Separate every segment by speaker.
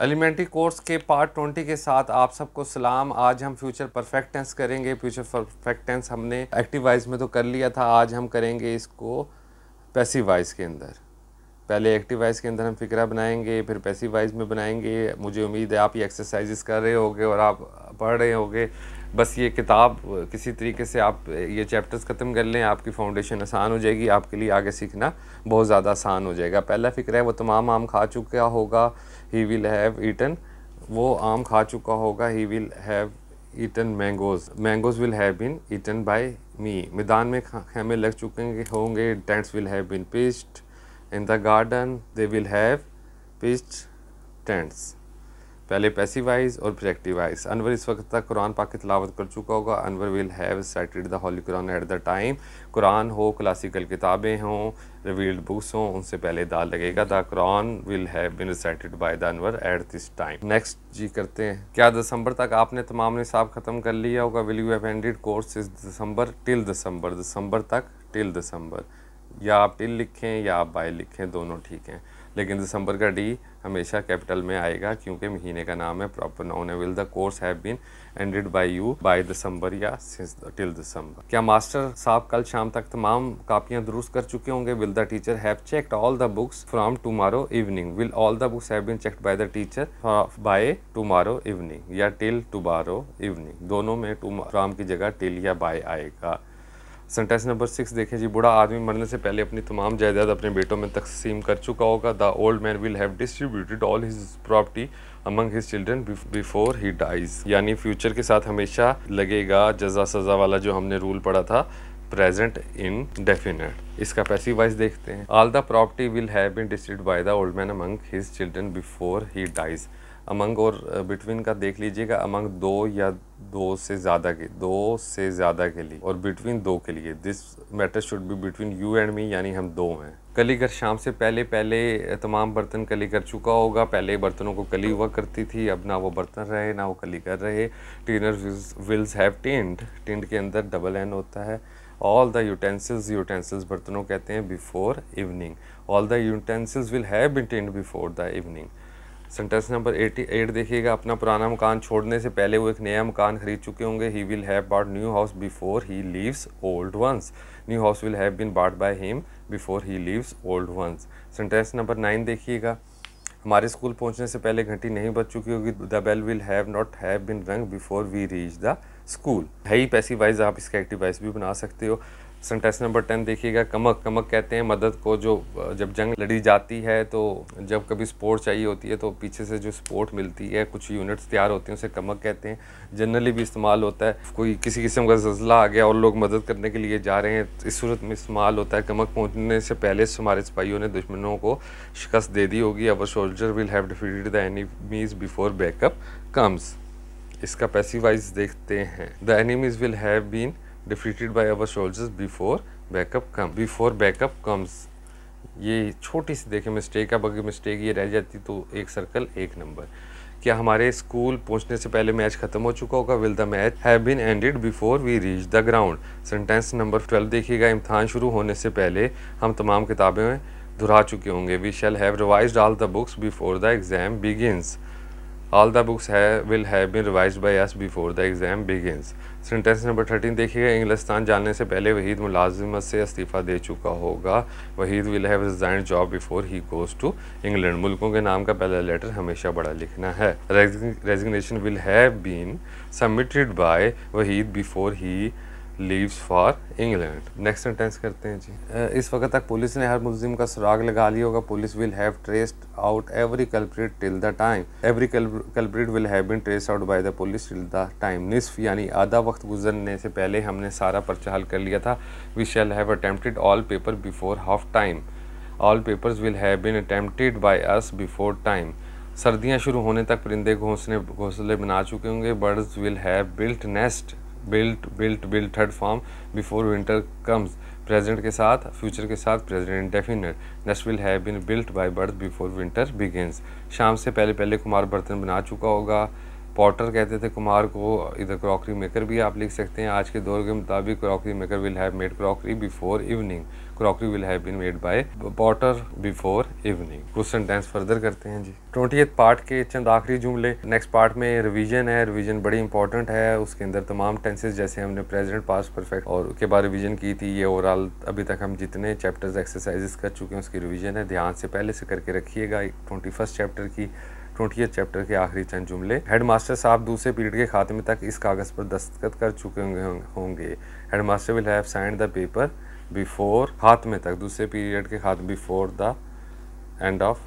Speaker 1: Elementary course के part twenty के साथ आप सबको सलाम आज हम फ्यूचर परफेक्ट टेंस करेंगे फ्यूचर परफेक्ट टेंस हमने एक्टिव वाइज में तो कर लिया था आज हम करेंगे इसको पैसिव वाइज के अंदर पहले एक्टिव वाइज के अंदर हम फिक्रा बनाएंगे फिर पैसिव वाइज में बनाएंगे मुझे उम्मीद है आप ये एक्सरसाइजेस कर रहे होगे और आप पढ़ रहे होगे बस ये किताब किसी तरीके से आप ये चैप्टर्स ख़त्म कर लें आपकी फाउंडेशन आसान हो जाएगी आपके लिए आगे सीखना बहुत ज़्यादा आसान हो जाएगा पहला फ़िक्र है वो तमाम आम खा चुका होगा ही विल हैव ईटन वो आम खा चुका होगा he will have eaten mangoes mangoes will have been eaten by me मैदान में खेमे लग चुके होंगे tents will have been pitched in the garden they will have pitched tents पहले पैसिव वाइज और प्रोजेक्टिव वाइज अनवर इस वक्त तक कुरान पाक की तलावत कर चुका होगा Anwar will have recited the holy Quran at the time कुरान हो क्लासिकल किताबें हों रिवील्ड बुक्स हों उनसे पहले दाल लगेगा the Quran will have been recited by the Anwar at this time next जी करते हैं क्या दिसंबर तक आपने तमाम निसाब ख़त्म कर लिया होगा will you have ended course इस दिसंबर टिल दिसंबर दिसंबर तक टिल दिसंबर या आप टिल लिखें या आप बाय लिखें दोनों ठीक हैं लेकिन दिसंबर का डी हमेशा कैपिटल में आएगा क्योंकि महीने का नाम है proper noun will the course have been ended by you by December या सिंस टिल दिसंबर क्या मास्टर साहब कल शाम तक तमाम कापियां दुरुस्त कर चुके होंगे will the teacher have checked all the books from tomorrow evening will all the books have been checked by the teacher by tomorrow evening या टिल टुमारो इवनिंग दोनों में टू फ्रॉम की जगह टिल या बाय आएगा sentence number six देखें जी बुढ़ा आदमी मरने से पहले अपनी तमाम जायदाद अपने बेटों में तकसीम कर चुका होगा the old man will have distributed all his property among his children before he dies यानी फ्यूचर के साथ हमेशा लगेगा जजा सजा वाला जो हमने रूल पढ़ा था प्रेजेंट इन डेफिनेट इसका पैसिव वाइज देखते हैं all the property will have been distribute by the old man among his children before he dies among और बिटवीन का देख लीजिएगा अमंग दो या दो से ज़्यादा के दो से ज़्यादा के लिए और बिटवीन दो के लिए this matter should be between you and me यानी हम दो हैं कली कर शाम से पहले पहले तमाम बर्तन कली कर चुका होगा पहले बर्तनों को कली हुआ करती थी अब ना वो बर्तन रहे ना वो कली कर रहे tinner wills have tinned tinned के अंदर डबल एन होता है ऑल द यूटेंसिल्स यूटेंसिल्स बर्तनों कहते हैं before evening all the utensils will have been tinned before the evening sentence number eighty eight देखिएगा अपना पुराना मकान छोड़ने से पहले वो एक नया मकान खरीद चुके होंगे he will have bought new house before he leaves old ones new house will have been bought by him before he leaves old ones sentence number nine देखिएगा हमारे स्कूल पहुंचने से पहले घंटी नहीं बज चुकी होगी the bell will have not have been rung before we reach the school है ही पैसी वाइज आप इसका एक्टिव वाइज भी बना सकते हो सेंटेंस नंबर टेन देखिएगा कमक कमक कहते हैं मदद को जो जब जंग लड़ी जाती है तो जब कभी सपोर्ट चाहिए होती है तो पीछे से जो सपोर्ट मिलती है कुछ यूनिट्स तैयार होती हैं उसे कमक कहते हैं जनरली भी इस्तेमाल होता है कोई किसी किस्म का जजला आ गया और लोग मदद करने के लिए जा रहे हैं इस सूरत में इस्तेमाल होता है कमक पहुँचने से पहले हमारे सिपाहियों ने दुश्मनों को शिकस्त दे दी होगी our soldier will have defeated the enemies before backup comes इसका पैसिवाइज देखते हैं the enemies will have been defeated by our soldiers before backup come before backup comes ये छोटी सी देखें मिस्टेक अब अगर मिस्टेक ये रह जाती तो एक सर्कल एक नंबर क्या हमारे स्कूल पहुंचने से पहले मैच खत्म हो चुका होगा will the match have been ended before we reach the ground sentence number twelve देखिएगा इम्तहान शुरू होने से पहले हम तमाम किताबें धुरा चुके होंगे we shall have revise all the books before the exam begins all the books है will have been revise by us before the exam begins sentence number thirteen देखिएगा इंग्लिस्तान जाने से पहले वहीद मुलाजमत से इस्तीफ़ा दे चुका होगा Waheed will have resign job before he goes to England मुल्कों के नाम का पहला लेटर हमेशा बड़ा लिखना है resignation will have been submitted by Waheed before he leaves for England next sentence करते हैं जी इस वक्त तक पुलिस ने हर मुलजिम का सुराग लगा लिया होगा police will have traced out every culprit till the time every culprit will have been traced out by the police till the time निसफ यानी आधा वक्त गुजरने से पहले हमने सारा पर्चा हल कर लिया था we shall have attempted all paper before half time all papers will have been attempted by us before time सर्दियाँ शुरू होने तक परिंदे घोंसले घोंसले बना चुके होंगे birds will have built nest built built built third form before winter comes present के साथ फ्यूचर के साथ present indefinite will have been built by birds before winter begins शाम से पहले पहले कुमार बर्तन बना चुका होगा पॉटर कहते थे कुमार को इधर क्रॉकरी मेकर भी आप लिख सकते हैं आज के दौर के मुताबिक crockery maker will have made crockery before evening crockery will have been made by potter before evening question tense further करते हैं जी ट्वेंटी पार्ट के चंद आखिरी जुमले नेक्स्ट पार्ट में रिवीजन है रिवीजन बड़ी इंपॉर्टेंट है उसके अंदर तमाम टेंसेज जैसे हमने प्रेजेंट पास परफेक्ट और उसके बाद रिवीजन की थी ये ओवरऑल अभी तक हम जितने चैप्टर्स एक्सरसाइजेस कर चुके हैं उसकी रिवीजन है ध्यान से पहले से करके रखिएगा ट्वेंटी फर्स्ट चैप्टर की ट्वेंटी चैप्टर के आखिरी चंद जुमले हेड मास्टर साहब दूसरे पीरियड के खात्मे तक इस कागज़ पर दस्तखत कर चुके होंगे headmaster will have signed the paper before खात्मे तक दूसरे पीरियड के खात्मे before the end of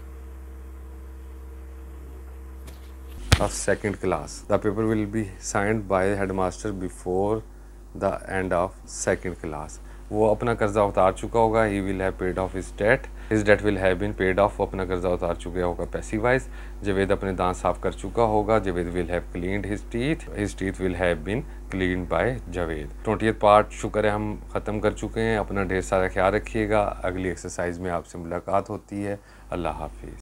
Speaker 1: of second class. The paper will be signed by headmaster before the end of second class वो अपना कर्जा उतार चुका होगा he will have paid off his debt his debt will have been paid off वो अपना कर्जा उतार चुका होगा पैसी वाइज जवेद अपने दांत साफ कर चुका होगा Javed will have cleaned his teeth his teeth will have been clean by Javed twenty part शुक्र है हम ख़त्म कर चुके हैं अपना ढेर सारा ख्याल रखिएगा अगली एक्सरसाइज में आपसे मुलाकात होती है अल्लाह हाफिज़